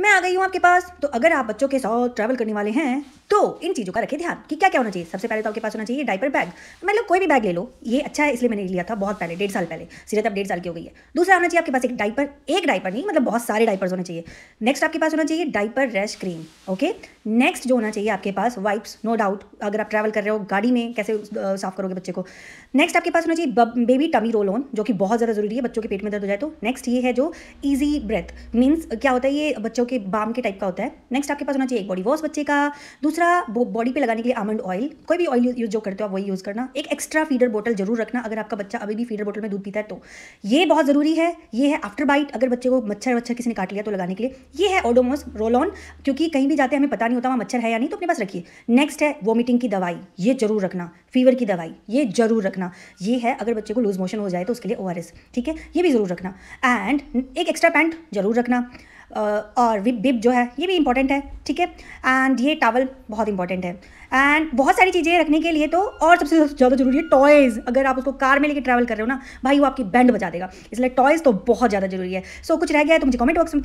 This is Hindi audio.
मैं आ गई हूँ आपके पास तो अगर आप बच्चों के साथ ट्रैवल करने वाले हैं तो इन चीज़ों का रखें ध्यान कि क्या क्या होना चाहिए सबसे पहले तो आपके पास होना चाहिए डायपर बैग मतलब कोई भी बैग ले लो ये अच्छा है इसलिए मैंने लिया था बहुत पहले डेढ़ साल पहले सीरत अब डेढ़ साल की हो गई है दूसरा होना चाहिए आपके पास एक डाइपर एक डायपर नहीं मतलब बहुत सारे डायपर्स होने चाहिए नेक्स्ट आपके पास होना चाहिए diaper rash cream okay next जो होना चाहिए आपके पास वाइप्स नो डाउट अगर आप ट्रैवल कर रहे हो गाड़ी में कैसे साफ करोगे बच्चे को नेक्स्ट आपके पास होना चाहिए बेबी टमी रोल ऑन जो कि बहुत ज़्यादा जरूरी है बच्चों के पेट में दर्द हो जाए तो नेक्स्ट ये है जो ईजी ब्रेथ मीन्स क्या होता है ये बच्चों के बाम के टाइप का होता है नेक्स्ट आपके पास होना चाहिए एक बॉडी वॉश बच्चे का दूसरा तीसरा बॉडी पे लगाने के लिए आमंड ऑयल कोई भी ऑयल यूज़ जो करते हो आप वही यूज़ करना एक एक्स्ट्रा फीडर बोटल जरूर रखना अगर आपका बच्चा अभी भी फीडर बोटल में दूध पीता है तो ये बहुत ज़रूरी है ये है आफ्टर बाइट अगर बच्चे को मच्छर वच्छर किसी ने काट लिया तो लगाने के लिए ये है ओडोमोस रोल ऑन क्योंकि कहीं भी जाते हैं हमें पता नहीं होता वहाँ मच्छर है या नहीं तो अपने पास रखिए नेक्स्ट है वोमिटिंग की दवाई ये जरूर रखना फीवर की दवाई ये जरूर रखना ये है अगर बच्चे को लूज मोशन हो जाए तो उसके लिए ओ ठीक है ये भी जरूर रखना एंड एक एक्स्ट्रा पैंट जरूर रखना और विप बिप जो है ये भी इंपॉर्टेंट है ठीक है एंड ये टावल बहुत इंपॉर्टेंट है एंड बहुत सारी चीज़ें रखने के लिए तो और सबसे ज़्यादा जरूरी है टॉयज़ अगर आप उसको कार में लेके ट्रैवल कर रहे हो ना भाई वो आपकी बैंड बजा देगा इसलिए टॉयज़ तो बहुत ज़्यादा जरूरी है सो so, कुछ रह गया है तो मुझे कॉमेंट बॉक्स में